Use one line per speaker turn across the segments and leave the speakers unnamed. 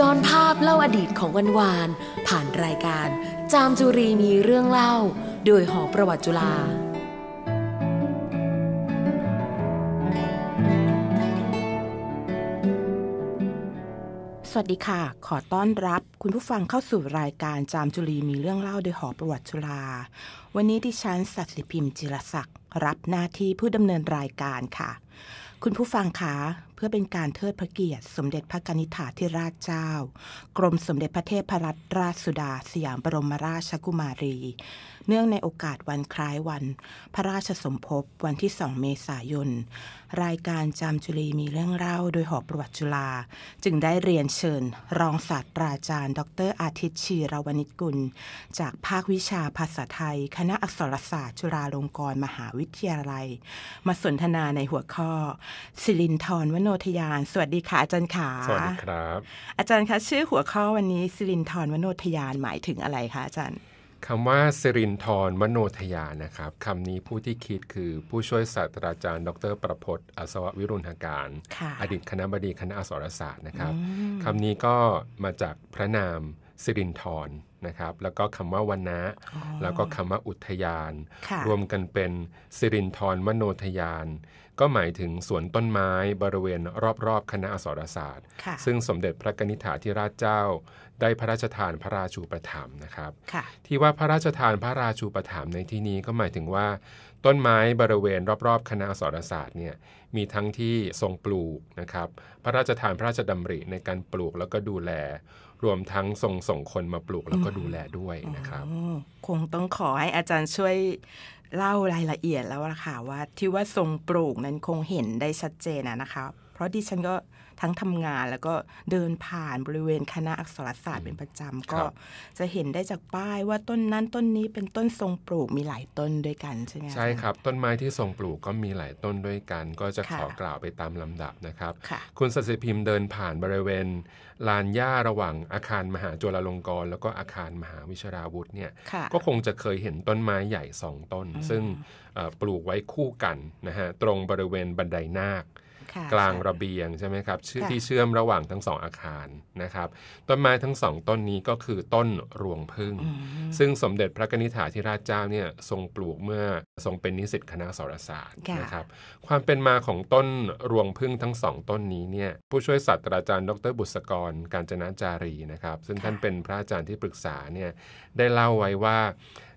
ย้อนภาพเล่าอดีตของวันวาน ผ่านรายการจามจุรีมีเรื่องเล่า โดยหอประวัติจุฬา สวัสดีค่ะ ขอต้อนรับคุณผู้ฟังเข้าสู่รายการจามจุรีมีเรื่องเล่าโดยหอประวัติจุฬา วันนี้ดิฉันสัตสิพิมพ์จิรศักดิ์รับหน้าที่ผู้ดำเนินรายการค่ะ คุณผู้ฟังคะพื่อเป็นการเทิดพระเกียรติสมเด็จพระกนิษฐาธิราชเจ้า กรมสมเด็จพระเทพรัตนราชสุดาสยามบรมราชกุมารีเนื่องในโอกาสวันคล้ายวัน พระราชสมภพวันที่ 2 เมษายน รายการจามจุลีมีเรื่องเล่า โดยหอประวัติจุลาจึงได้เรียนเชิญรองศาสตราจารย์ ดรอาทิตย์ชีรวณิตกุล จากภาควิชาภาษาไทย คณะอักษรศาสตร์ จุฬาลงกรณ์มหาวิทยาลัย มาสนทนาในหัวข้อศิลินทรวโนทยาน สวัสดีค่ะ อาจารย์ขาสวัสดีครับ อาจารย์คะชื่อหัวข้อวันนี้ศิลินทรวโนทยานหมายถึงอะไรคะอาจารย์
คำว่าสิรินทรมโนทยานะครับคำนี้ผู้ที่คิดคือผู้ช่วยศาสตราจารย์ ดรประพศอัศววิรุณหการ อดีตคณะบดีคณะอักษรศาสตร์นะครับคำนี้ก็มาจากพระนามสิรินทรนะครับแล้วก็คำว่าวันนะแล้วก็คำว่าอุทยาน รวมกันเป็นสิรินทรมโนทยานก็หมายถึงสวนต้นไม้บริเวณรอบๆคณะอักษรศาสตร์ ซึ่งสมเด็จพระกนิษฐาธิราชเจ้าได้พระราชทานพระราชูปถัมภ์นะครับ ที่ว่าพระราชทานพระราชูปถัมภ์ในที่นี้ก็หมายถึงว่าต้นไม้บริเวณรอบๆคณะอักษรศาสตร์เนี่ยมีทั้งที่ทรงปลูกนะครับ พระราชทานพระราชดำริในการปลูกแล้วก็ดูแล รวมทั้งส่งส่งคนมาปลูกแล้วก็ดูแลด้วยนะครับ
คงต้องขอให้อาจารย์ช่วยเล่ารายละเอียดแล้วล่ะค่ะ ว่าที่ว่าทรงปลูกนั้นคงเห็นได้ชัดเจนนะครับเพราะดิฉันก็ทั้งทำงานแล้วก็เดินผ่านบริเวณคณะอักษรศาสตร์เป็นประจำก็จะเห็นได้จากป้ายว่าต้นนั้นต้นนี้เป็นต้นทรงปลูกมีหลายต้นด้วยกันใช่ไหมใช่
ครับต้นไม้ที่ทรงปลูกก็มีหลายต้นด้วยกัน ก็จะขอกล่าวไปตามลำดับนะครับคุณสัสิพิมพ์เดินผ่านบริเวณลานหญ้าระหว่างอาคารมหาจุฬาลงกรณ์แล้วก็อาคารมหาวิชราวุธเนี่ยก็คงจะเคยเห็นต้นไม้ใหญ่สองต้น ซึ่งปลูกไว้คู่กันนะฮะตรงบริเวณบันไดนาคกลางระเบียงใช่ไหมครับชื่อที่เชื่อมระหว่างทั้งสองอาคารนะครับ ต้นไม้ทั้งสองต้นนี้ก็คือต้นรวงพึ่งซึ่งสมเด็จพระกนิษฐาธิราชเจ้าเนี่ยทรงปลูกเมื่อทรงเป็นนิสิตคณะสารศาสตร์นะครับความเป็นมาของต้นรวงพึ่งทั้งสองต้นนี้เนี่ยผู้ช่วยศาสตราจารย์ดรบุษกร การจนะจารีนะครับ ซึ่งท่านเป็นพระอาจารย์ที่ปรึกษาเนี่ยได้เล่าไว้ว่า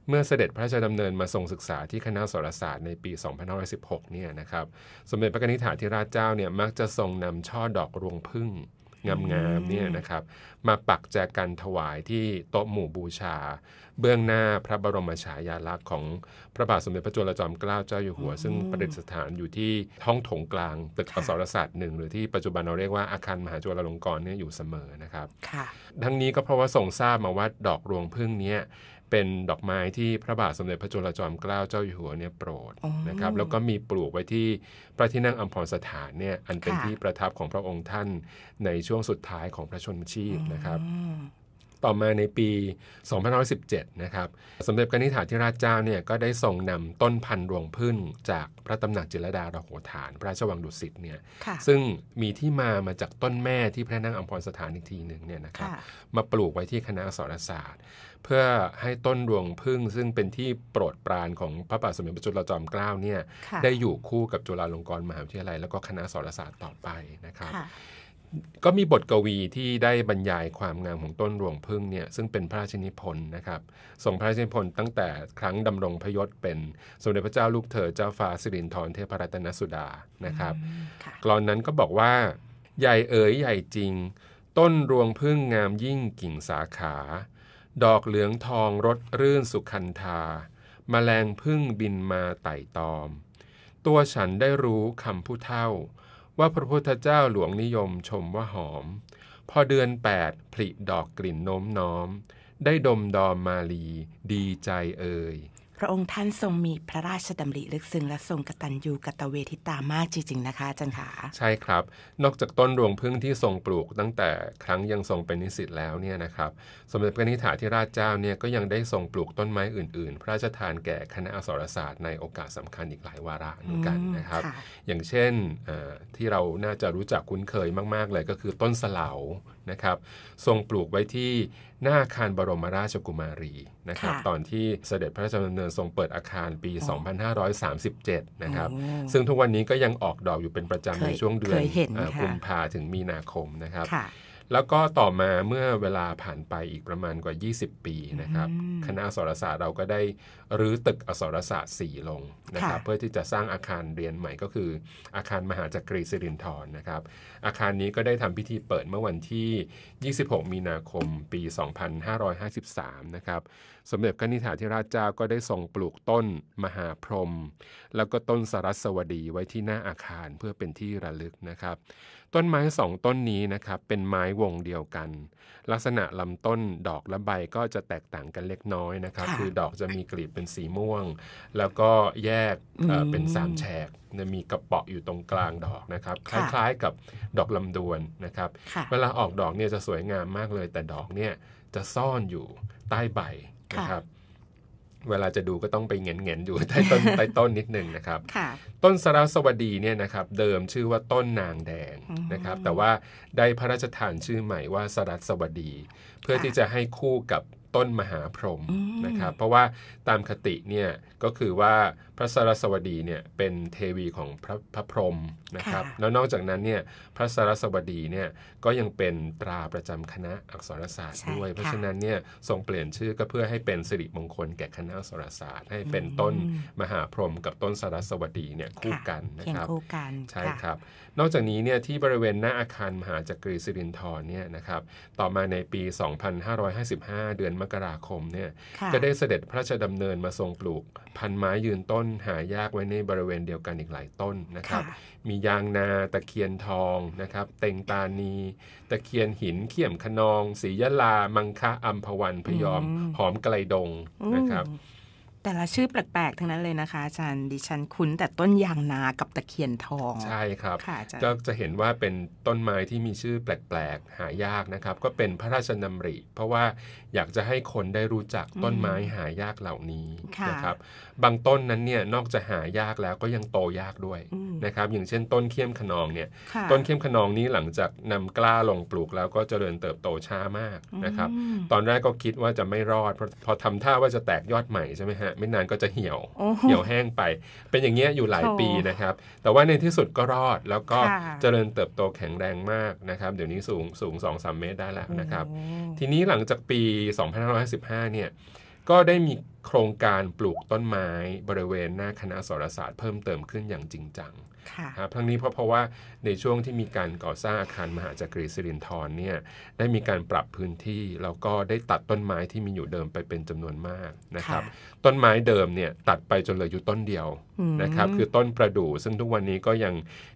เมื่อเสด็จพระราชดำเนินมาทรงศึกษาที่คณะสรศาสตร์ในปี 2516 เนี่ยนะครับสมเด็จพระนิธิธิราชเจ้าเนี่ยมักจะทรงนำช่อดอกรวงพึ่งงามๆ เนี่ยนะครับ มาปักแจกันถวายที่โต๊ะหมู่บูชา เบื้องหน้าพระบรมฉายาลักษณ์ของพระบาทสมเด็จพระจุลจอมเกล้าเจ้าอยู่หัว ซึ่งประดิษฐานอยู่ที่ห้องโถงกลางตึกอสรศาสตร์หนึ่งหรือที่ปัจจุบันเราเรียกว่าอาคารมหาจุฬาลงกรณ์เนี่ยอยู่เสมอนะครับ ค่ะ ทั้งนี้ก็เพราะว่าทรงทราบมาว่าดอกรวงพึ่งเนี่ยเป็นดอกไม้ที่พระบาทสมเด็จพระจุลจอมเกล้าเจ้าอยู่หัวเนี่ยโปรดนะครับแล้วก็มีปลูกไว้ที่พระที่นั่งอัมพรสถานเนี่ยอันเป็นที่ประทับของพระองค์ท่านในช่วงสุดท้ายของพระชนมชีพนะครับต่อมาในปี2517นะครับสมเด็จกนิษฐาธิราชเจ้าเนี่ยก็ได้ส่งนำต้นพันธุ์รวงพึ่งจากพระตำหนักจิรดาดอกโหฐาน พระราชวังดุสิตเนี่ยซึ่งมีที่มามาจากต้นแม่ที่พระนั่งอัมพรสถานอีกทีหนึ่งเนี่ยนะครับมาปลูกไว้ที่คณะสรศาสตร์เพื่อให้ต้นรวงพึ่งซึ่งเป็นที่โปรดปรานของพระบาทสมเด็จพระจุลจอมเกล้าเนี่ยได้อยู่คู่กับจุฬาลงกรณ์มหาวิทยาลัยแล้วก็คณะสรศาสตร์ต่อไปนะครับก็มีบทกวีที่ได้บรรยายความงามของต้นรวงพึ่งเนี่ยซึ่งเป็นพระราชนิพนธ์นะครับส่งพระราชนิพนธ์ตั้งแต่ครั้งดำรงพยศเป็นสมเด็จพระเจ้าลูกเธอเจ้าฟ้าสิรินธรเทพรัตนสุดานะครับกรอนนั้นก็บอกว่าใหญ่เอ๋ยใหญ่จริงต้นรวงพึ่งงามยิ่งกิ่งสาขาดอกเหลืองทองรดรื่นสุขันธาแมลงพึ่งบินมาไต่ตอม ตัวฉันได้รู้คำผู้เท่า ว่าพระพุทธเจ้าหลวงนิยมชมว่าหอม พอเดือนแปดผลิดอกกลิ่นโน้มน้อม ได้ดมดอมมาลีดีใจเอ่ย
พระองค์ท่านทรงมีพระราชดำริลึกซึ้งและทรงกตัญญูกตเวทิตามากจริง ๆ นะคะอาจารย์ขา
ใช่ครับ นอกจากต้นรวงพึ่งที่ทรงปลูกตั้งแต่ครั้งยังทรงเป็นนิสิตแล้วเนี่ยนะครับสมเด็จพระนิธิถาธราชเจ้าเนี่ยก็ยังได้ทรงปลูกต้นไม้อื่นๆ พระราชทานแก่คณะอักษรศาสตร์ในโอกาสสาคัญอีกหลายวาระเหมือนกันนะครับ อย่างเช่นที่เราน่าจะรู้จักคุ้นเคยมากๆเลยก็คือต้นสลาวนะครับทรงปลูกไว้ที่หน้าอาคารบรมราชกุมารีนะครับ ตอนที่เสด็จพระราชดำเนินทรงเปิดอาคารปี 2537 นะครับ ซึ่งทุกวันนี้ก็ยังออกดอกอยู่เป็นประจำในช่วงเดือนกุมภาถึงมีนาคมนะครับแล้วก็ต่อมาเมื่อเวลาผ่านไปอีกประมาณกว่า 20 ปีนะครับ คณะอสรศาสตร์เราก็ได้รื้อตึกอสรศาสตร์4ลงนะครับ เพื่อที่จะสร้างอาคารเรียนใหม่ก็คืออาคารมหาจักรีสิรินทร์นะครับอาคารนี้ก็ได้ทำพิธีเปิดเมื่อวันที่ 26 มีนาคมปี 2553นะครับสมเด็จกนิฐาธิราชเจ้าก็ได้ส่งปลูกต้นมหาพรหมแล้วก็ต้นสรัสวดีไว้ที่หน้าอาคารเพื่อเป็นที่ระลึกนะครับ ต้นไม้สองต้นนี้นะครับ เป็นไม้วงเดียวกัน ลักษณะลำต้น ดอกและใบก็จะแตกต่างกันเล็กน้อยนะครับ คือดอกจะมีกลีบเป็นสีม่วง แล้วก็แยกเป็นสามแฉกมีกระเปาะอยู่ตรงกลางดอกนะครับ คล้ายๆกับดอกลำดวนนะครับ เวลาออกดอกเนี่ยจะสวยงามมากเลย แต่ดอกเนี่ยจะซ่อนอยู่ใต้ใบนะครับ เวลาจะดูก็ต้องไปเงนเงนอยู่ใต้ต้นใต้ต้นนิดนึงนะครับต้นสาสวัสดีเนี่ยนะครับเดิมชื่อว่าต้นนางแดงนะครับ แต่ว่าได้พระราชทานชื่อใหม่ว่าสาสวัสดีเพื่อที่จะให้คู่กับต้นมหาพรหมนะครับเพราะว่าตามคติเนี่ยก็คือว่าพระสารสวดีเนี่ยเป็นเทวีของพระพระพรหมนะครับแล้วนอกจากนั้นเนี่ยพระสารสวดีเนี่ยก็ยังเป็นตราประจำคณะอักษรศาสตร์ด้วยเพราะฉะนั้นเนี่ยทรงเปลี่ยนชื่อก็เพื่อให้เป็นสิริมงคลแก่คณะอักษรศาสตร์ให้เป็นต้นมหาพรหมกับต้นสารสวดีเนี่ยคู่กันนะครับใช่ครับนอกจากนี้เนี่ยที่บริเวณหน้าอาคารมหาจักรีสิรินทรเนี่ยนะครับต่อมาในปี 2555 เดือนมกราคมเนี่ยก็ได้เสด็จพระราชดำเนินมาทรงปลูก พันไม้ยืนต้นหายากไว้ในบริเวณเดียวกันอีกหลายต้นนะครับ มียางนาตะเคียนทองนะครับเต็งตานี ตะเคียนหินเขี่ยมขนอง ศรียะลา มังคะอัมพวันพยอม หอมไกลดงนะครับ
แต่ละชื่อแปลกๆทั้งนั้นเลยนะคะอาจารย์ดิฉันคุ้นแต่ต้นยางนากับตะเคียนทองใช่ค
รับก็จะเห็นว่าเป็นต้นไม้ที่มีชื่อแปลกๆหายากนะครับก็เป็นพระราชดำริเพราะว่าอยากจะให้คนได้รู้จักต้นไม้หายากเหล่านี้นะครับบางต้นนั้นเนี่ยนอกจะหายากแล้วก็ยังโตยากด้วยนะครับอย่างเช่น ต้นเขี้มขนองเนี่ยต้นเขี้มขนองนี้หลังจากนำกล้าลงปลูกแล้วก็เจริญเติบโตช้ามากนะครับตอนแรกก็คิดว่าจะไม่รอดพอทำท่าว่าจะแตกยอดใหม่ใช่ไหมฮะไม่นานก็จะเหี่ยว เหี่ยวแห้งไป เป็นอย่างเงี้ยอยู่หลายปีนะครับ แต่ว่าในที่สุดก็รอดแล้วก็เจริญเติบโตแข็งแรงมากนะครับ เดี๋ยวนี้สูงสูงสองสเมตรได้แล้วนะครับ ทีนี้หลังจากปี 2555เนี่ยก็ได้มีโครงการปลูกต้นไม้บริเวณหน้าคณะสรศาสตร์เพิ่มเติมขึ้นอย่างจริงจังครับทั้งนี้เพราะเพราะว่าในช่วงที่มีการก่อสร้างอาคารมหาจักรีสิรินธรเนี่ยได้มีการปรับพื้นที่แล้วก็ได้ตัดต้นไม้ที่มีอยู่เดิมไปเป็นจำนวนมากนะครับต้นไม้เดิมเนี่ยตัดไปจนเหลืออยู่ต้นเดียวนะครับคือต้นประดู่ซึ่งทุกวันนี้ก็ยัง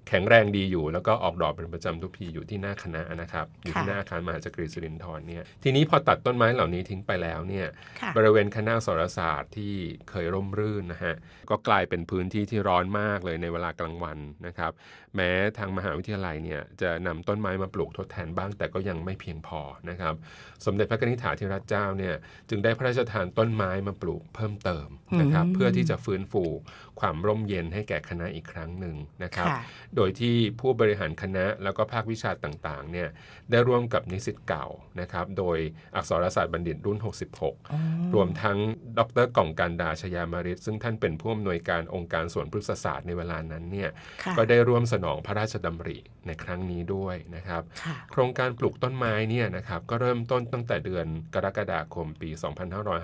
แข็งแรงดีอยู่ แล้วก็ออกดอกเป็นประจำทุกปีอยู่ที่หน้าคณะนะครับอยู่ที่หน้าอาคารมหาจักรีสิรินธรเนี่ยทีนี้พอตัดต้นไม้เหล่านี้ทิ้งไปแล้วเนี่ยบริเวณคณะสารศาสตร์ที่เคยร่มรื่นนะฮะก็กลายเป็นพื้นที่ที่ร้อนมากเลยในเวลากลางวันนะครับ แม้ทางมหาวิทยาลัยเนี่ยจะนำต้นไม้มาปลูกทดแทนบ้าง แต่ก็ยังไม่เพียงพอนะครับสมเด็จพระนิธิถาธิราชเจ้าเนี่ยจึงได้พระราชทานต้นไม้มาปลูกเพิ่มเติมนะครับเพื่อที่จะฟื้นฟูความร่มเย็นให้แก่คณะอีกครั้งหนึ่งนะครับโดยที่ผู้บริหารคณะแล้วก็ภาควิชาต่างๆเนี่ยได้ร่วมกับนิสิตเก่านะครับโดยอักษรศาสตร์บัณฑิตรุ่น 66รวมทั้งดดรก่องการดาชยามาริศซึ่งท่านเป็นผู้อำนวยการองค์การสวนพฤกษศาสตร์ในเวลานั้นเนี่ย ก็ได้ร่วมสนองพระราชดำริในครั้งนี้ด้วยนะครับ โครงการปลูกต้นไม้เนี่ยนะครับ ก็เริ่มต้นตั้งแต่เดือนกรกฎาคมปี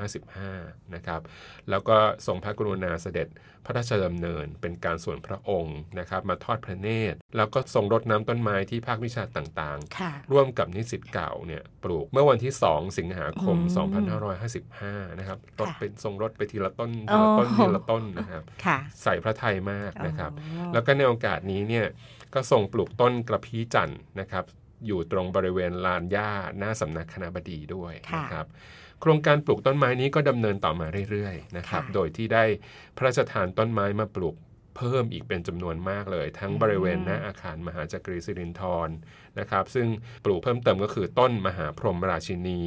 2555 นะครับ แล้วก็ทรงพระกรุณาเสด็จพระราชดำเนินเป็นการส่วนพระองค์นะครับ มาทอดพระเนตร แล้วก็ทรงรดน้ำต้นไม้ที่ภาควิชาต่างๆ ร่วมกับนิสิตเก่าเนี่ยปลูกเมื่อวันที่ 2 สิงหาคม 2555นะครับรดเป็นทรงรดไปทีละต้นทีละต้นทีละต้นนะครับใส่พระไทยมากนะครับ แล้วก็ในโอกาสนี้เนี่ยก็ทรงปลูกต้นกระพี้จันนะครับอยู่ตรงบริเวณลานหญ้าหน้าสำนักคณะบดีด้วยนะครับ โครงการปลูกต้นไม้นี้ก็ดำเนินต่อมาเรื่อยๆนะครับ โดยที่ได้พระราชทานต้นไม้มาปลูกเพิ่มอีกเป็นจำนวนมากเลย ทั้งบริเวณหน้าอาคารมหาจักรีสิรินธรนะครับซึ่งปลูกเพิ่มเติมก็คือต้นมหาพรหมราชินี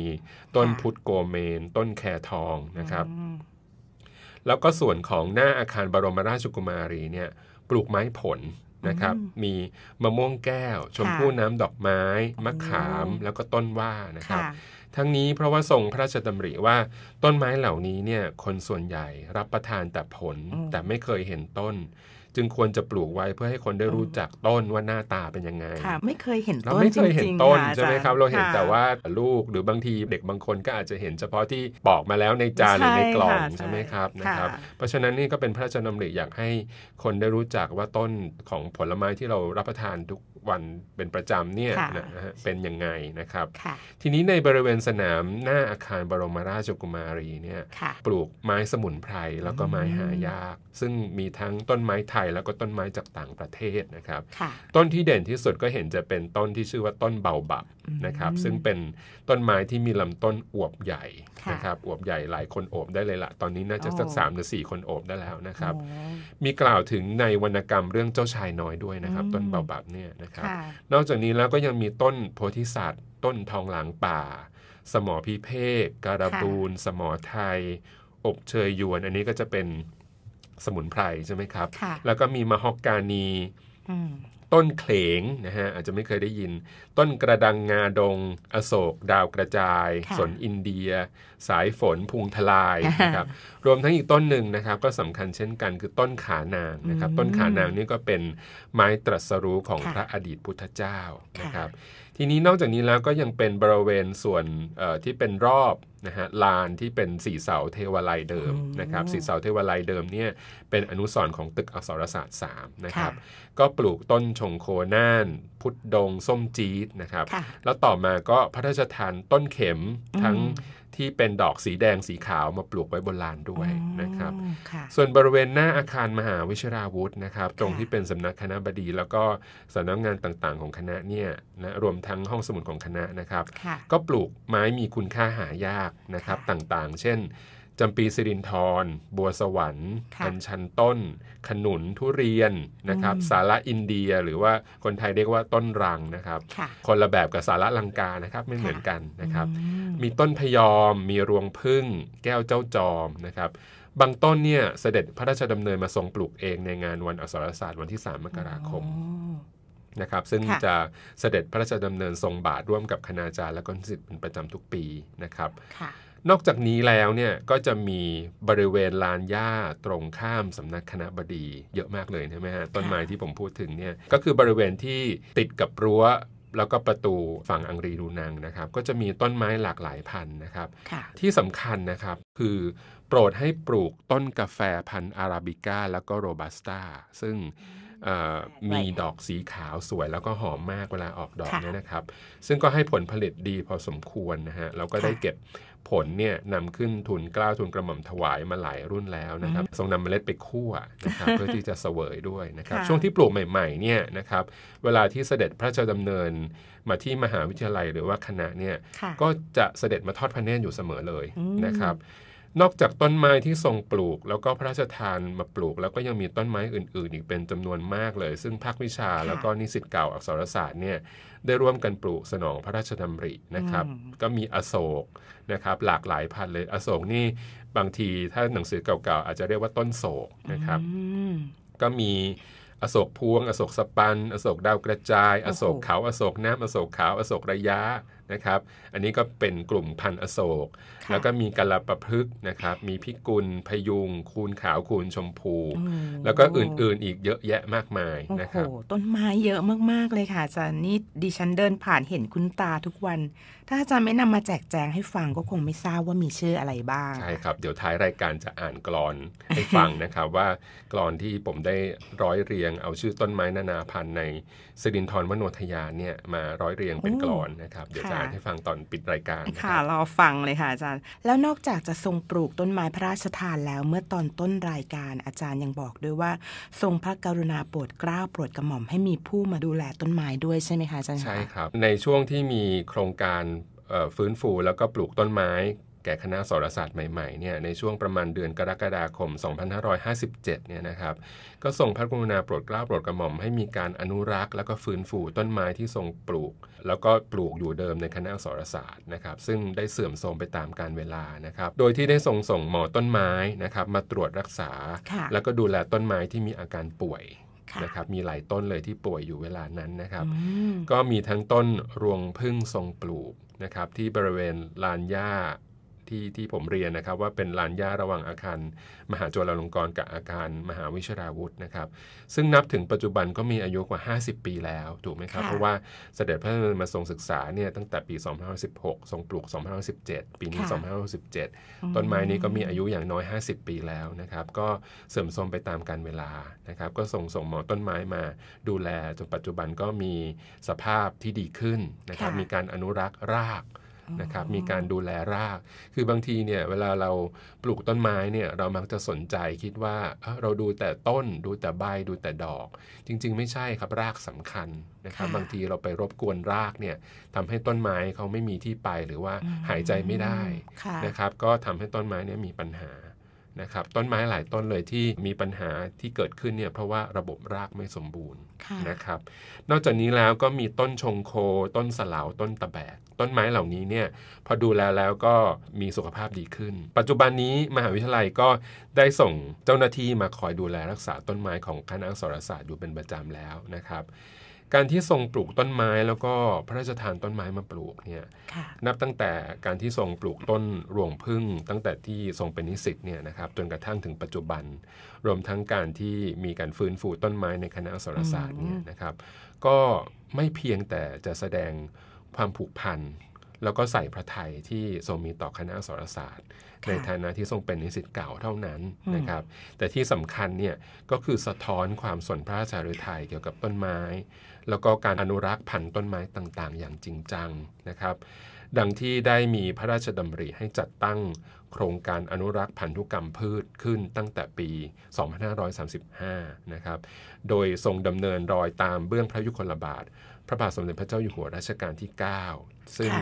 ต้นพุทธโกเมน ต้นแคทองนะครับ แล้วก็ส่วนของหน้าอาคารบรมราชกุมารีเนี่ยปลูกไม้ผลนะครับ มีมะม่วงแก้ว ชมพู่น้ำดอกไม้ มะขาม แล้วก็ต้นว่านะครับ ทั้งนี้เพราะว่าทรงพระราชดำริว่าต้นไม้เหล่านี้เนี่ยคนส่วนใหญ่รับประทานแต่ผลแต่ไม่เคยเห็นต้นจึงควรจะปลูกไว้เพื่อให้คนได้รู้จักต้นว่าหน้าตาเป็นยังไง ค่
ะไม่เคยเห็นต้นเราไม่เคยเห็นต้นใช่ไหมครับเราเห็นแต่ว่า
ลูกหรือบางทีเด็กบางคนก็อาจจะเห็นเฉพาะที่ปอกมาแล้วในจานหรือในกล่องใช่ไหมครับนะครับ เพราะฉะนั้นนี่ก็เป็นพระราชดำริอยากให้คนได้รู้จักว่าต้นของผลไม้ที่เรารับประทานทุกวันเป็นประจำเนี่ยนะฮะเป็นยังไงนะครับ ทีนี้ในบริเวณสนามหน้าอาคารบรมราชกุมารีเนี่ยปลูกไม้สมุนไพรแล้วก็ไม้หายาก ซึ่งมีทั้งต้นไม้ไทยแล้วก็ต้นไม้จากต่างประเทศนะครับ ต้นที่เด่นที่สุดก็เห็นจะเป็นต้นที่ชื่อว่าต้นเบาบับนะครับ ซึ่งเป็นต้นไม้ที่มีลำต้นอวบใหญ่นะครับอวบใหญ่หลายคนโอบได้เลยละ ตอนนี้น่าจะสักสามหรือสี่คนโอบได้แล้วนะครับ มีกล่าวถึงในวรรณกรรมเรื่องเจ้าชายน้อยด้วยนะครับต้นเบาบับเนี่ยครับนอกจากนี้แล้วก็ยังมีต้นโพธิสัตว์ต้นทองหลังป่า สมอพิเภกการบูนสมอไทย อบเชยยวน อันนี้ก็จะเป็นสมุนไพรใช่ไหมครับ แล้วก็มีมะฮอกกานีต้นเขลงนะฮะอาจจะไม่เคยได้ยินต้นกระดังงาดง อโศก ดาวกระจายสนอินเดีย สายฝนพุงทลายนะครับ รวมทั้งอีกต้นหนึ่งนะครับ ก็สำคัญเช่นกันคือต้นขานางนะครับ ต้นขานางนี่ก็เป็นไม้ตรัสรู้ของพระอดีตพุทธเจ้านะครับทีนี้นอกจากนี้แล้วก็ยังเป็นบริเวณส่วนที่เป็นรอบนะฮะลานที่เป็นสีเสาเทวไลเดิมนะครับสีเสาเทวไลเดิมเนี่ย เป็นอนุสรณ์ของตึกอักษรศาสตร์3นะครับ ก็ปลูกต้นชงโคน่าน พุทธดง ส้มจี๊ดนะครับ แล้วต่อมาก็พระราชทานต้นเข็มทั้งที่เป็นดอกสีแดงสีขาวมาปลูกไว้บนลานด้วยนะครับ ส่วนบริเวณหน้าอาคารมหาวิชราวุธนะครับ ตรงที่เป็นสำนักคณะบดี แล้วก็สำนักงานต่างๆ ของคณะเนี่ยนะ รวมทั้งห้องสมุดของคณะนะครับ ก็ปลูกไม้มีคุณค่าหายากนะครับต่างๆ เช่นจำปีสิรินทรบัวสวรรค์อันชันต้น ขนุนทุเรียนนะครับ สาระอินเดียหรือว่าคนไทยเรียกว่าต้นรังนะครับ คนละแบบกับสาระลังกานะครับไม่เหมือนกันนะครับ มีต้นพยอมมีรวงพึ่งแก้วเจ้าจอมนะครับ บางต้นเนี่ย เสด็จพระราชดำเนินมาทรงปลูกเองในงานวันอักษรศาสตร์วันที่ 3 มกราคมนะครับ ซึ่งจะเสด็จพระราชดำเนินทรงบาทร่วมกับคณาจารย์และก็นิสิตเป็นประจำทุกปีนะครับนอกจากนี้แล้วเนี่ยก็จะมีบริเวณลานหญ้าตรงข้ามสำนักคณะบดี เยอะมากเลยใช่ไหมฮะ ต้นไม้ที่ผมพูดถึงเนี่ยก็คือบริเวณที่ติดกับรั้ว แล้วก็ประตูฝั่งอังรีดูนังนะครับ ก็จะมีต้นไม้หลากหลายพันธุ์นะครับ ที่สำคัญนะครับคือโปรดให้ปลูกต้นกาแฟพันธุ์อาราบิก้าแล้วก็โรบัสต้าซึ่งมีดอกสีขาวสวยแล้วก็หอมมากเวลาออกดอกเนี่ยนะครับ ซึ่งก็ให้ผลผลิตดีพอสมควรนะฮะเราก็ได้เก็บผลเนี่ยนำขึ้นทุนกล้าวทุนกระหม่อมถวายมาหลายรุ่นแล้วนะครับทรงนำเมล็ดไปคั่วนะครับ เพื่อที่จะเสวยด้วยนะครับ ช่วงที่ปลูกใหม่ๆ เนี่ยนะครับ เวลาที่เสด็จพระเจ้าดำเนินมาที่มหาวิทยาลัยหรือว่าคณะเนี่ย ก็จะเสด็จมาทอดพระเนตรอยู่เสมอเลยนะครับนอกจากต้นไม้ที่ทรงปลูก แล้วก็พระราชทานมาปลูก แล้วก็ยังมีต้นไม้อื่นๆ อีกเป็นจำนวนมากเลย ซึ่งภาควิชาแล้วก็นิสิตเก่าอักษรศาสตร์เนี่ยได้ร่วมกันปลูกสนองพระราชดำริ นะครับ ก็มีอโศกนะครับหลากหลายพันเลยอโศกนี่บางทีถ้าหนังสือเก่าๆ อาจจะเรียกว่าต้นโศกนะครับก็มีอโศกพวงอโศกสปันอโศกดาวกระจาย อโศกเขาอโศกน้ำอโศกขาวอโศกระยะนะครับ อันนี้ก็เป็นกลุ่มพันอโศก แล้วก็มีกะลาประพฤกนะครับ มีพิกุลพยุงคูนขาวคูนชมพู แล้วก็อื่นๆอีกเยอะแยะมากมายนะครับต
้นไม้เยอะมากๆเลยค่ะอาจารย์นี่ดิฉันเดินผ่านเห็นคุณตาทุกวัน ถ้าอาจารย์ไม่นำมาแจกแจงให้ฟังก็คงไม่ทราบว่ามีชื่ออะไรบ้าง ใช
่ครับ เดี๋ยวท้ายรายการจะอ่านกรอนให้ฟังนะครับว่ากรอนที่ผมได้ร้อยเรียง เอาชื่อต้นไม้นานาพันธุ์ในสิรินทรวโนทยาเนี่ยมาร้อยเรียงเป็นกรอนนะครับ เดี๋ยวจะาปให้ฟังตอนปิดรายการค
่ะรอฟังเลยค่ะอาจารย์ แล้วนอกจากจะทรงปลูกต้นไม้พระราชทานแล้ว เมื่อตอนต้นรายการอาจารย์ยังบอกด้วยว่า ทรงพระกรุณาโปรดเกล้าโปรดกระหม่อม ให้มีผู้มาดูแลต้นไม้ด้วยใช่ไหมคะอาจารย์ใช
่ครับ ในช่วงที่มีโครงการฟื้นฟูแล้วก็ปลูกต้นไม้แก่คณะสรศาสตร์ใหม่ๆเนี่ย ในช่วงประมาณเดือนกรกฎาคม 2557เนี่ยนะครับ ก็ส่งพระกรุณาโปรดเกล้าโปรดกระหม่อมให้มีการอนุรักษ์ แล้วก็ฟื้นฟูต้นไม้ที่ทรงปลูก แล้วก็ปลูกอยู่เดิมในคณะสรศาสตร์นะครับ ซึ่งได้เสื่อมโทรมไปตามกาลเวลานะครับ โดยที่ได้ส่งส่งหมอต้นไม้นะครับมาตรวจรักษา แล้วก็ดูแลต้นไม้ที่มีอาการป่วยนะครับ มีหลายต้นเลยที่ป่วยอยู่เวลานั้นนะครับ ก็มีทั้งต้นรวงพึ่งทรงปลูกนะครับที่บริเวณลานหญ้าที่ที่ผมเรียนนะครับว่าเป็นลานหญ้าระหว่างอาคารมหาจุฬาลงกรณ์กับอาคาร มหาวิชราวุธนะครับ ซึ่งนับถึงปัจจุบันก็มีอายุกว่า 50 ปีแล้วถูกไหมครับเพราะว่าเสด็จพระมาทรงศึกษาเนี่ยตั้งแต่ปี 2516 ทรงปลูก 2517 ปีนี้ 2 5 1 7 ต้นไม้นี้ก็มีอายุอย่างน้อย 50 ปีแล้วนะครับก็เสื่อมโทรมไปตามกาลเวลานะครับก็ส่งส่งหมอต้นไม้มาดูแลจนปัจจุบันก็มีสภาพที่ดีขึ้นนะครับมีการอนุรักษ์รากนะครับมีการดูแลราก คือบางทีเนี่ยเวลาเราปลูกต้นไม้เนี่ยเรามักจะสนใจคิดว่าเราดูแต่ต้นดูแต่ใบดูแต่ดอก จริงๆไม่ใช่ครับรากสำคัญนะครับบางทีเราไปรบกวนรากเนี่ยทำให้ต้นไม้เขาไม่มีที่ไปหรือว่าหายใจไม่ได้นะครับก็ทำให้ต้นไม้เนี่ยมีปัญหานะครับต้นไม้หลายต้นเลยที่มีปัญหาที่เกิดขึ้นเนี่ยเพราะว่าระบบรากไม่สมบูรณ์นะครับ นอกจากนี้แล้วก็มีต้นชงโค ต้นสลาวต้นตะแบกต้นไม้เหล่านี้เนี่ยพอดูแลแล้วก็มีสุขภาพดีขึ้น ปัจจุบันนี้มหาวิทยาลัยก็ได้ส่งเจ้าหน้าที่มาคอยดูแลรักษาต้นไม้ของคณะอักษรศาสตร์อยู่เป็นประจำแล้วนะครับการที่ทรงปลูกต้นไม้แล้วก็พระราชทานต้นไม้มาปลูกเนี่ยนับตั้งแต่การที่ทรงปลูกต้นรวงพึ่งตั้งแต่ที่ทรงเป็นนิสิตเนี่ยนะครับจนกระทั่งถึงปัจจุบัน รวมทั้งการที่มีการฟื้นฟูต้นไม้ในคณะอักษรศาสตร์เนี่ยนะครับ ก็ไม่เพียงแต่จะแสดงความผูกพันแล้วก็ใส่พระไทยที่ทรงมีต่อคณะสรศาสตร์ ในฐานะที่ทรงเป็นนิสิตเก่าเท่านั้นนะครับ แต่ที่สำคัญเนี่ยก็คือสะท้อนความสนพระราชาฤทัยเกี่ยวกับต้นไม้ แล้วก็การอนุรักษ์พันธุ์ต้นไม้ต่างๆ อย่างจริงจังนะครับ ดังที่ได้มีพระราชดำริให้จัดตั้งโครงการอนุรักษ์พันธุกรรมพืชขึ้นตั้งแต่ปี 2535 นะครับ โดยทรงดำเนินรอยตามเบื้องพระยุคลบาท พระบาทสมเด็จพระเจ้าอยู่หัวรัชกาลที่ 9ซึ่ง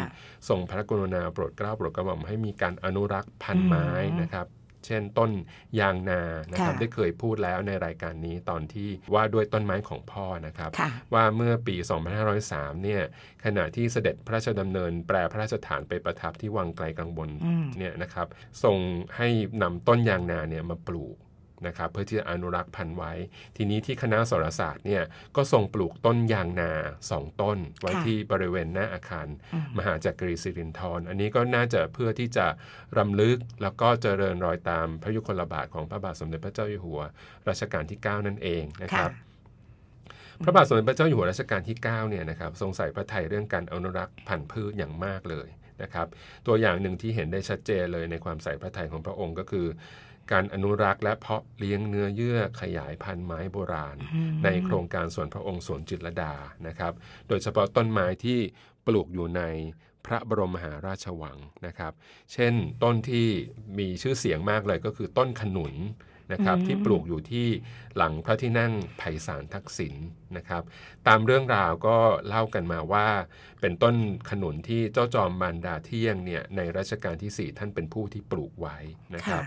ส่งพระกรุณาโปรดเกล้าโปรดกระหม่อมให้มีการอนุรักษ์พันไม้นะครับ เช่น ต้นยางนา นะครับ ได้เคยพูดแล้วในรายการนี้ตอนที่ว่าด้วยต้นไม้ของพ่อนะครับ ว่าเมื่อปี 2503 เนี่ย ขณะที่เสด็จพระราชดำเนิน แปรพระราชฐานไปประทับที่วังไกลกลางบนเนี่ยนะครับส่งให้นำต้นยางนาเนี่ยมาปลูกนะครับเพื่อที่จะอนุรักษ์พันธุ์ไว้ ทีนี้ที่คณะสรศาสตร์เนี่ยก็ส่งปลูกต้นยางนาสองต้น ไว้ที่บริเวณหน้าอาคารมหาจักรีสิรินทรอันนี้ก็น่าจะเพื่อที่จะรำลึกแล้วก็เจริญรอยตามพระยุคลบาทของพระบาทสมเด็จพระเจ้าอยู่หัวรัชกาลที่9นั่นเองนะครับพระบาทสมเด็จพระเจ้าอยู่หัวรัชกาลที่9เนี่ยนะครับทรงใส่พระไทยเรื่องการอนุรักษ์พันธุ์พืชอย่างมากเลยนะครับ ตัวอย่างหนึ่งที่เห็นได้ชัดเจนเลยในความใส่พระไทยของพระองค์ก็คือการอนุรักษ์และเพาะเลี้ยงเนื้อเยื่อขยายพันธุ์ไม้โบราณ ในโครงการสวนพระองค์สวนจิตรดา นะครับ โดยเฉพาะต้นไม้ที่ปลูกอยู่ในพระบรมมหาราชวังนะครับ เช่นต้นที่มีชื่อเสียงมากเลยก็คือต้นขนุนนะครับที่ปลูกอยู่ที่หลังพระที่นั่งไผ่สารทักษิณนะครับ ตามเรื่องราวก็เล่ากันมาว่าเป็นต้นขนุนที่เจ้าจอมบานดาเที่ยงเนี่ยในรัชกาลที่4ท่านเป็นผู้ที่ปลูกไว้นะครับ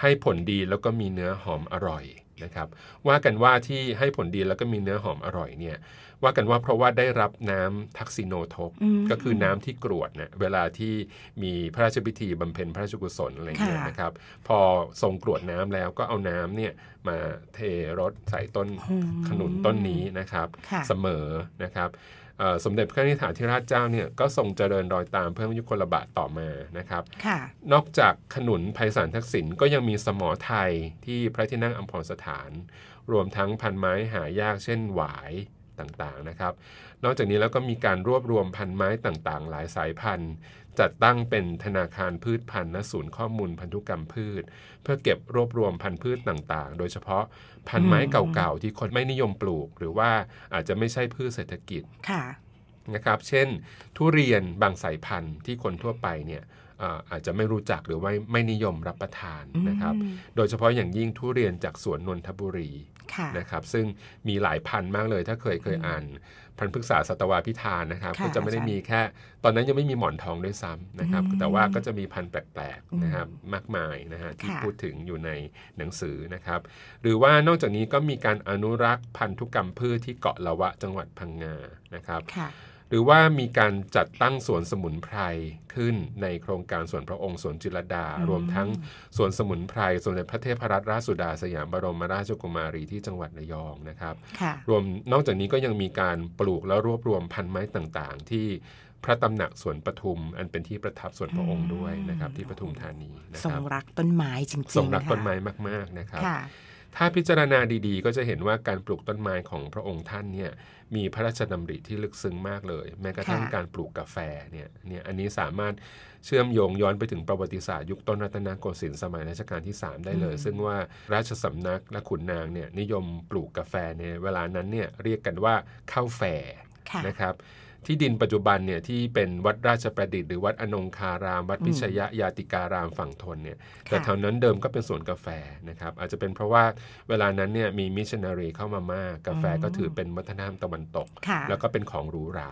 ให้ผลดีแล้วก็มีเนื้อหอมอร่อยนะครับ ว่ากันว่าที่ให้ผลดีแล้วก็มีเนื้อหอมอร่อยเนี่ย ว่ากันว่าเพราะว่าได้รับน้ำทักซิโนทบก็คือน้ำที่กรวดเนี่ยเวลาที่มีพระราชพิธีบำเพ็ญพระราชกุศลอะไรเงี้ยนะครับ พอทรงกรวดน้ำแล้วก็เอาน้ำเนี่ยมาเทรดใส่ต้นขนุนต้นนี้นะครับเสมอนะครับสมเด็จพระนิธิถาธิราชเจ้าเนี่ยก็ทรงเจริญรอยตามเพื่อมยุคลบาทต่อมานะครับ นอกจากขนุนภัยสารทักษิณก็ยังมีสมอไทยที่พระที่นั่งอัมพรสถาน รวมทั้งพันไม้หายากเช่นหวายต่างๆนะครับ นอกจากนี้แล้วก็มีการรวบรวมพันไม้ต่างๆหลายสายพันธุ์จัดตั้งเป็นธนาคารพืชพันธุ์และศูนย์ข้อมูลพันธุกรรมพืช เพื่อเก็บรวบรวมพันธุ์พืชต่าง ๆ โดยเฉพาะพันธุ์ไม้เก่าๆที่คนไม่นิยมปลูก หรือว่าอาจจะไม่ใช่พืชเศรษฐกิจนะครับเช่นทุเรียนบางสายพันธุ์ที่คนทั่วไปเนี่ยอาจจะไม่รู้จักหรือว่าไม่นิยมรับประทานนะครับโดยเฉพาะอย่างยิ่งทุเรียนจากสวนนนทบุรีนะครับซึ่งมีหลายพันมากเลย ถ้าเคยเคยอ่านพันพฤกษาสัตวาพิธานนะครับก็จะไม่ได้มีแค่ ตอนนั้นยังไม่มีหมอนทองด้วยซ้ำนะครับแต่ว่าก็จะมีพันแปลกๆนะครับมากมายนะฮะที่พูดถึงอยู่ในหนังสือนะครับ หรือว่านอกจากนี้ก็มีการอนุรักษ์พันธุกรรมพืชที่เกาะละวะจังหวัดพังงานะครับหรือว่ามีการจัดตั้งสวนสมุนไพรขึ้นในโครงการสวนพระองค์สวนจิรดา รวมทั้งสวนสมุนไพรสมเด็จพระเทพรัตนราชสุดาสยามบรมราชกุมารีที่จังหวัดระยองนะครับรวมนอกจากนี้ก็ยังมีการปลูกและรวบรวมพันไม้ต่างๆ ที่พระตำหนักสวนปทุมอันเป็นที่ประทับสวนพระองค์ด้วยนะครับที่ปทุมธานีนะครับทรงรักต้นไม้จริงๆทรงรักต้นไม้มากๆนะครับถ้าพิจารณาดี ๆ ก็จะเห็นว่าการปลูกต้นไม้ของพระองค์ท่านเนี่ยมีพระราชดำริที่ลึกซึ้งมากเลย แม้กระทั่งการปลูกกาแฟเนี่ยเนี่ย อันนี้สามารถเชื่อมโยงย้อนไปถึงประวัติศาสตร์ ยุคต้นรัตนโกสินทร์สมัยรัชกาลที่ 3 ได้เลย ซึ่งว่าราชสำนักและขุนนางเนี่ย นิยมปลูกกาแฟในเวลานั้นเนี่ยเรียกกันว่าข้าวแฟนะครับที่ดินปัจจุบันเนี่ยที่เป็นวัดราชประดิษฐ์หรือวัดอนงคาราม วัดพิชยยาติการามฝั่งทนเนี่ยแต่แถวนั้นเดิมก็เป็นสวนกาแฟนะครับอาจจะเป็นเพราะว่าเวลานั้นเนี่ยมีมิชชันนารีเข้ามามาก กาแฟก็ถือเป็นวัฒนธรรมตะวันตก แล้วก็เป็นของหรูหรา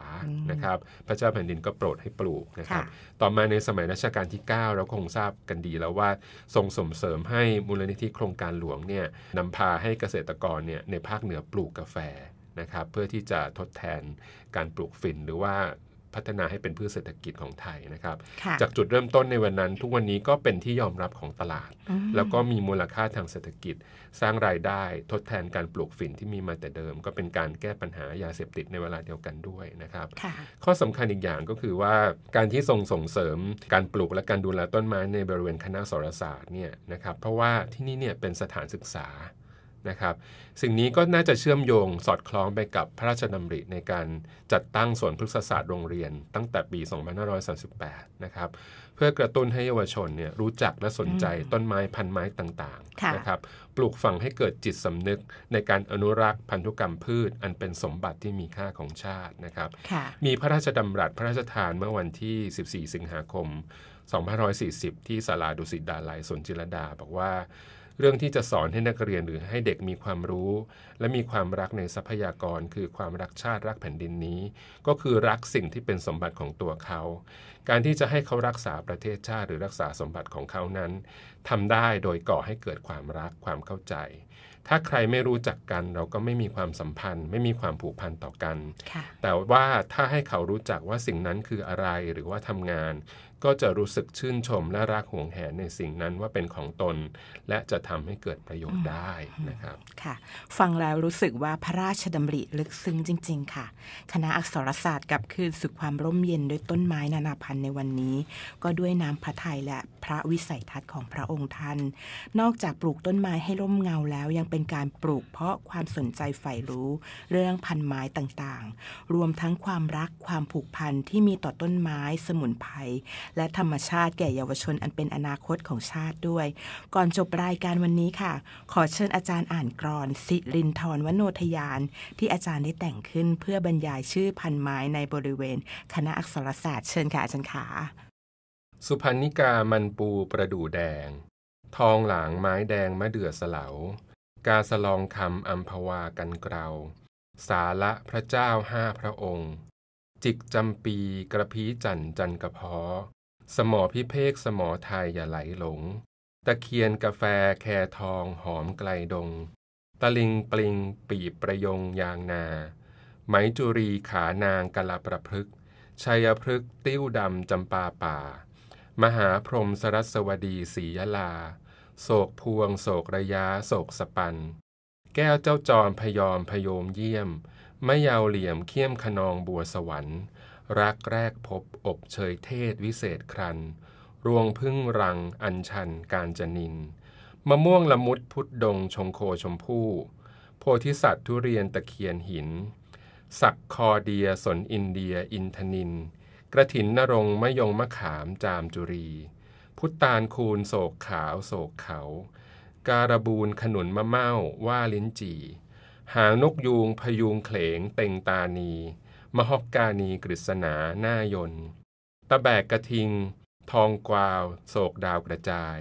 นะครับพระเจ้าแผ่นดินก็โปรดให้ปลูกนะครับต่อมาในสมัยรัชกาลที่9เราคงทราบกันดีแล้วว่าทรงส่งเสริมให้มูลนิธิโครงการหลวงเนี่ยนำพาให้เกษตรกรเนี่ยในภาคเหนือปลูกกาแฟนะครับเพื่อที่จะทดแทนการปลูกฝิ่นหรือว่าพัฒนาให้เป็นพืชเศรษฐกิจของไทยนะครับ จากจุดเริ่มต้นในวันนั้น ทุกวันนี้ก็เป็นที่ยอมรับของตลาด แล้วก็มีมูลค่าทางเศรษฐกิจสร้างรายได้ ทดแทนการปลูกฝิ่นที่มีมาแต่เดิมก็เป็นการแก้ปัญหายาเสพติดในเวลาเดียวกันด้วยนะครับข้อสำคัญอีกอย่างก็คือว่าการที่ส่งส่งเสริมการปลูกและการดูแลต้นไม้ ในบริเวณคณะสรศาสตร์เนี่ยนะครับเพราะว่าที่นี่เนี่ยเป็นสถานศึกษานะครับสิ่งนี้ก็น่าจะเชื่อมโยงสอดคล้องไปกับพระราชดำริ ในการจัดตั้งสวนพฤกษศาสตร์โรงเรียนตั้งแต่ปี 2538 นะครับ เพื่อกระตุ้นให้เยาวชนเนี่ยรู้จักและสนใจต้นไม้พันไม้ต่างๆ นะครับ ปลูกฝังให้เกิดจิตสำนึกในการอนุรักษ์พันธุกรรมพืช อันเป็นสมบัติที่มีค่าของชาตินะครับมีพระราชดำรัส พระราชทานเมื่อวันที่ 14 สิงหาคม 2540 ที่ศาลาดุสิตดาลัยสนจิรดาบอกว่าเรื่องที่จะสอนให้นักเรียนหรือให้เด็กมีความรู้ และมีความรักในทรัพยากร คือความรักชาติรักแผ่นดินนี้ ก็คือรักสิ่งที่เป็นสมบัติของตัวเขา การที่จะให้เขารักษาประเทศชาติ หรือรักษาสมบัติของเขานั้น ทำได้โดยก่อให้เกิดความรักความเข้าใจถ้าใครไม่รู้จักกันเราก็ไม่มีความสัมพันธ์ ไม่มีความผูกพันต่อกัน แต่ว่าถ้าให้เขารู้จักว่าสิ่งนั้นคืออะไรหรือว่าทำงาน ก็จะรู้สึกชื่นชมและรักห่วงแหนในสิ่งนั้นว่าเป็นของตน และจะทำให้เกิดประโยชน์ได้นะครับ
ค่ะฟังแล้วรู้สึกว่าพระราชดำริลึกซึ้งจริงๆค่ะ คณะอักษรศาสตร์กับคืนสู่ความร่มเย็นด้วยต้นไม้นานาพันธุ์ในวันนี้ ก็ด้วยน้ำพระทัยและพระวิสัยทัศน์ของพระองค์ท่านนอกจากปลูกต้นไม้ให้ร่มเงาแล้วยังเป็นเป็นการปลูกเพาะความสนใจใฝ่รู้ เรื่องพันไม้ต่างๆ รวมทั้งความรักความผูกพันที่มีต่อต้นไม้สมุนไพรและธรรมชาติแก่เยาวชนอันเป็นอนาคตของชาติด้วย ก่อนจบรายการวันนี้ค่ะ ขอเชิญอาจารย์อ่านกรอน สิรินทรวโนทยาน ที่อาจารย์ได้แต่งขึ้นเพื่อบรรยายชื่อพันไม้ในบริเวณ คณะอักษรศาสตร์เชิญค่ะอาจารย์ขา
สุพรรณิกามันปูประดู่แดง ทองหลางไม้แดงมะเดื่อสลากาสลองคำอัมพวากันเกลา สาระพระเจ้าห้าพระองค์ จิกจำปีกระพีจันจันกระพอ สมอพิเภกสมอไทยอย่าไหลหลง ตะเคียนกาแฟแคทองหอมไกลดง ตะลิงปลิงปีประยงยางนาไหมจุรีขานางกะลาประพฤกชัยพฤกติ้วดำจำปาป่า มหาพรมสรัสวดีศรียลาโศกพวงโศกระยะโศกสปัน แก้วเจ้าจอมพยอมพยมเยี่ยม ไม่ยาวเหลี่ยมเขี้ยมขนองบัวสวรรค์รักแรกพบอบเชยเทศวิเศษครัน รวงพึ่งรังอัญชันการจนินมะม่วงละมุดพุดดงชงโคชมพู่โพธิสัตว์ทุเรียนตะเคียนหิน สักคอเดียสนอินเดียอินทนิน กระถินนรงมะยงมะขามจามจุรีพุตานคูนโศกขาวโศกเขา การบูนขนุนมะเม่าว่าลิ้นจีหางนกยูงพยุงเขลงเต็งตานีมหอกกานีกฤษณาหน้ายนตะแบกกระทิงทองกวาวโศกดาวกระจาย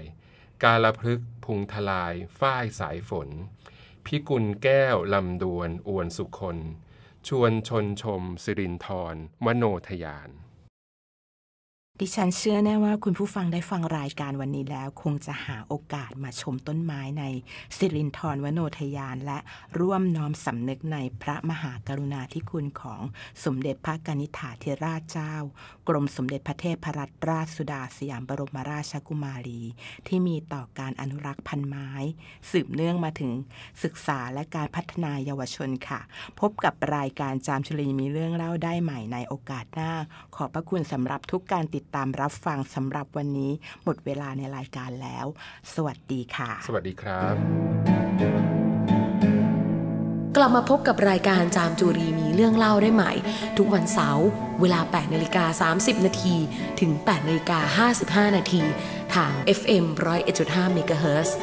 กาลพฤกพุงทลายฝ้ายสายฝน พิกุลแก้วลำดวนอวนสุคน ชวนชนชม สิรินทรมโนทยาน
ดิฉันเชื่อแน่ว่าคุณผู้ฟังได้ฟังรายการวันนี้แล้วคงจะหาโอกาสมาชมต้นไม้ในสิรินทรวโนทยาน และร่วมน้อมสำนึกในพระมหากรุณาธิคุณของ สมเด็จพระกนิษฐาธิราชเจ้ากรมสมเด็จพระเทพรัตนราชสุดาสยามบรมราชกุมารีที่มีต่อการอนุรักษ์พันไม้ สืบเนื่องมาถึง ศึกษาและการพัฒนายาวชนค่ะ พบกับรายการจามชลีมีเรื่องเล่าได้ใหม่ในโอกาสหน้า ขอบพระคุณสำหรับทุกการติดตามรับฟังสำหรับวันนี้หมดเวลาในรายการแล้ว สวัสดีค่ะ สวัสดีครับ กลับมาพบกับรายการจามจุรีมีเรื่องเล่าได้ใหม่ ทุกวันเสาร์เวลา8นาฬิกา30 นาที ถึง8นาฬิกา55 นาทีทาง FM 101.5 MHz
เมกะเฮิร์